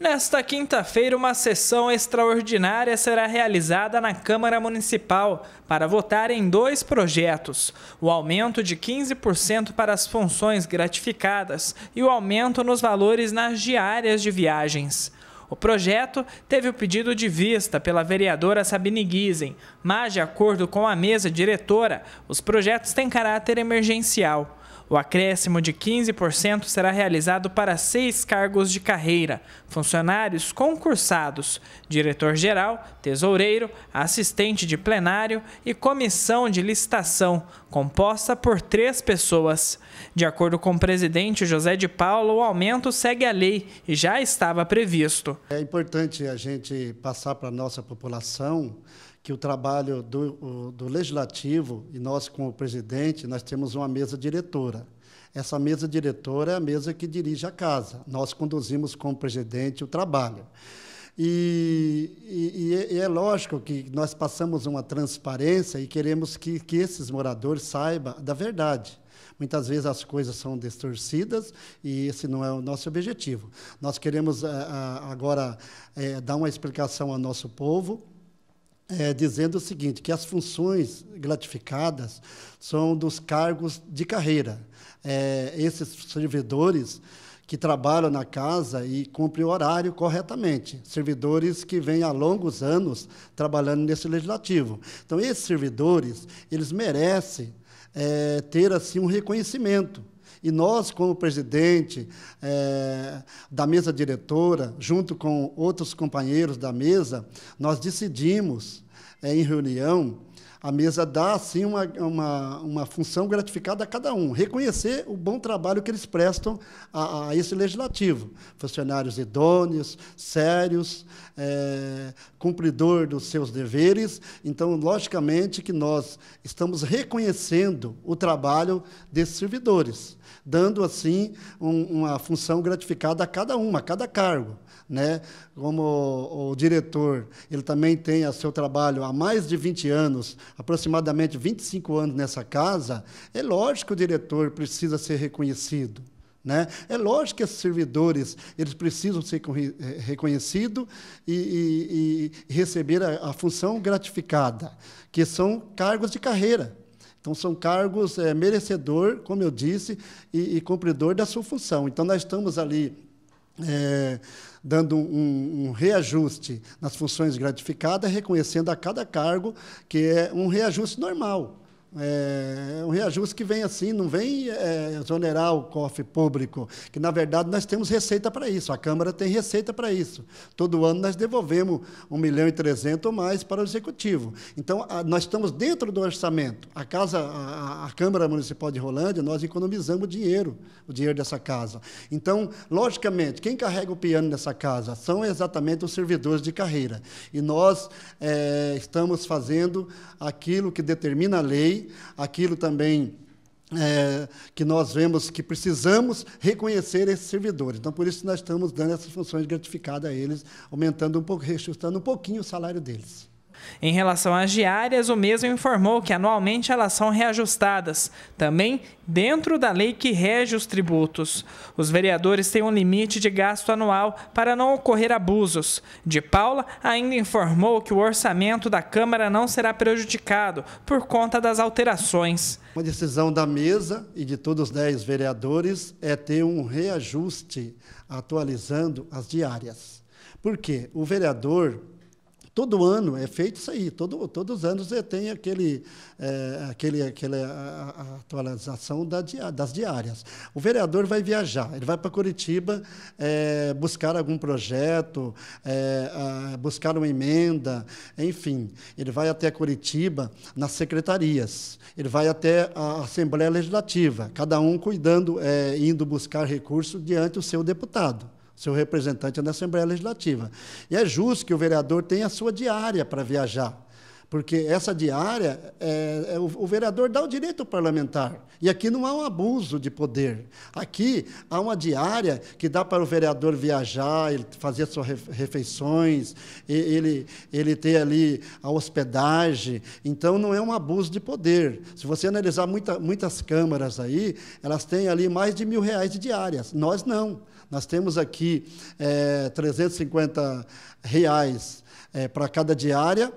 Nesta quinta-feira, uma sessão extraordinária será realizada na Câmara Municipal para votar em dois projetos: o aumento de 15% para as funções gratificadas e o aumento nos valores nas diárias de viagens. O projeto teve o pedido de vista pela vereadora Sabine Guizem, mas, de acordo com a mesa diretora, os projetos têm caráter emergencial. O acréscimo de 15% será realizado para seis cargos de carreira, funcionários concursados, diretor-geral, tesoureiro, assistente de plenário e comissão de licitação, composta por três pessoas. De acordo com o presidente José de Paulo, o aumento segue a lei e já estava previsto. É importante a gente passar para a nossa população que o trabalho do, do legislativo e nós com o presidente nós temos uma mesa diretora. Essa mesa diretora é a mesa que dirige a casa. Nós conduzimos como presidente o trabalho. E, e, é, e, é lógico que nós passamos uma transparência e queremos que, que esses moradores saibam da verdade. Muitas vezes as coisas são distorcidas e esse não é o nosso objetivo. Nós queremos eh, agora eh, dar uma explicação ao nosso povo é, dizendo o seguinte, que as funções gratificadas são dos cargos de carreira. É, esses servidores que trabalham na casa e cumprem o horário corretamente, servidores que vêm há longos anos trabalhando nesse legislativo. Então, esses servidores, eles merecem é, ter assim um reconhecimento e nós, como presidente é, da mesa diretora, junto com outros companheiros da mesa, nós decidimos, é, em reunião, a mesa dá assim uma, uma, uma função gratificada a cada um, reconhecer o bom trabalho que eles prestam a, a esse legislativo, funcionários idôneos, sérios, é, cumpridor dos seus deveres. Então, logicamente que nós estamos reconhecendo o trabalho desses servidores, dando assim um, uma função gratificada a cada um, a cada cargo. Né? Como o, o diretor, ele também tem a seu trabalho há mais de 20 anos aproximadamente 25 anos nessa casa, é lógico que o diretor precisa ser reconhecido. Né? É lógico que esses servidores eles precisam ser eh, reconhecidos e, e, e, receber a, a função gratificada, que são cargos de carreira. Então, são cargos é, merecedor, como eu disse, e, e cumpridor da sua função. Então, nós estamos ali é, dando um, um, reajuste nas funções gratificadas, reconhecendo a cada cargo que é um reajuste normal. É um reajuste que vem assim, não vem é, exonerar o cofre público, que na verdade nós temos receita para isso, a Câmara tem receita para isso. Todo ano nós devolvemos 1 milhão e 300 ou mais para o Executivo. Então, a, nós estamos dentro do orçamento. A, casa, a, a Câmara Municipal de Rolândia, nós economizamos dinheiro, o dinheiro dessa casa. Então, logicamente, quem carrega o piano nessa casa são exatamente os servidores de carreira. E nós é, estamos fazendo aquilo que determina a lei aquilo também é, que nós vemos que precisamos reconhecer esses servidores. Então, por isso, nós estamos dando essas funções gratificadas a eles, aumentando um pouco, reajustando um pouquinho o salário deles. Em relação às diárias, o mesmo informou que anualmente elas são reajustadas, também dentro da lei que rege os tributos. Os vereadores têm um limite de gasto anual para não ocorrer abusos. De Paula ainda informou que o orçamento da Câmara não será prejudicado por conta das alterações. Uma decisão da mesa e de todos os 10 vereadores é ter um reajuste atualizando as diárias. Porque o vereador todo ano é feito isso aí, todo, todos os anos tem aquele, é, aquele, aquele a, a atualização da, das diárias. O vereador vai viajar, ele vai para Curitiba é, buscar algum projeto, é, a, buscar uma emenda, enfim, ele vai até Curitiba nas secretarias, ele vai até a Assembleia Legislativa, cada um cuidando, é, indo buscar recurso diante do seu deputado seu representante é na Assembleia Legislativa. E é justo que o vereador tenha a sua diária para viajar, porque essa diária, é, é, o, o, vereador dá o direito ao parlamentar. E aqui não há um abuso de poder. Aqui há uma diária que dá para o vereador viajar, ele fazer suas refeições, ele, ele ter ali a hospedagem. Então, não é um abuso de poder. Se você analisar muita, muitas câmaras aí, elas têm ali mais de mil reais de diárias. Nós não. Nós temos aqui é, eh, 350 reais é, para cada diária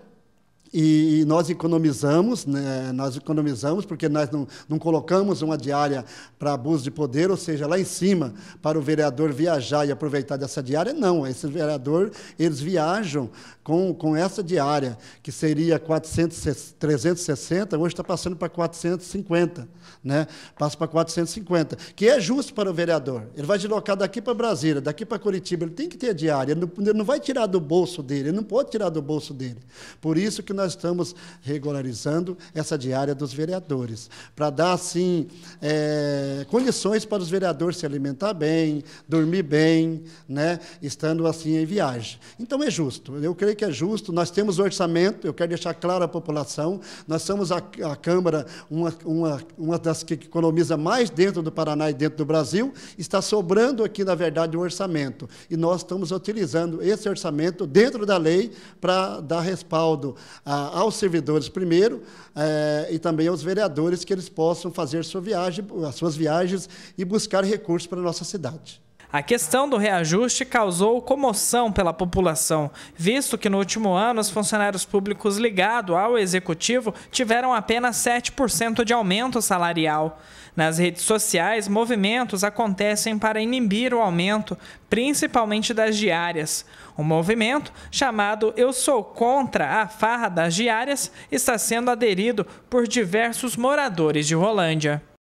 e nós economizamos, né? nós economizamos porque nós não, não colocamos uma diária para abuso de poder, ou seja, lá em cima, para o vereador viajar e aproveitar dessa diária, não. Esse vereador, eles viajam com, com essa diária, que seria 400, 360, hoje está passando para 450, né? passa para 450, que é justo para o vereador. Ele vai deslocar daqui para Brasília, daqui para Curitiba, ele tem que ter diária, ele não, ele não vai tirar do bolso dele, ele não pode tirar do bolso dele. Por isso que nós nós estamos regularizando essa diária dos vereadores, para dar, assim, é, condições para os vereadores se alimentar bem, dormir bem, né, estando, assim, em viagem. Então, é justo. Eu creio que é justo. Nós temos orçamento, eu quero deixar claro à população, nós somos a, a Câmara, uma, uma, uma das que economiza mais dentro do Paraná e dentro do Brasil, está sobrando aqui, na verdade, o um orçamento. E nós estamos utilizando esse orçamento dentro da lei para dar respaldo aos servidores primeiro é, e também aos vereadores que eles possam fazer sua viagem, as suas viagens e buscar recursos para a nossa cidade. A questão do reajuste causou comoção pela população, visto que no último ano os funcionários públicos ligados ao executivo tiveram apenas 7% de aumento salarial. Nas redes sociais, movimentos acontecem para inibir o aumento, principalmente das diárias. O movimento, chamado Eu Sou Contra a Farra das Diárias, está sendo aderido por diversos moradores de Rolândia.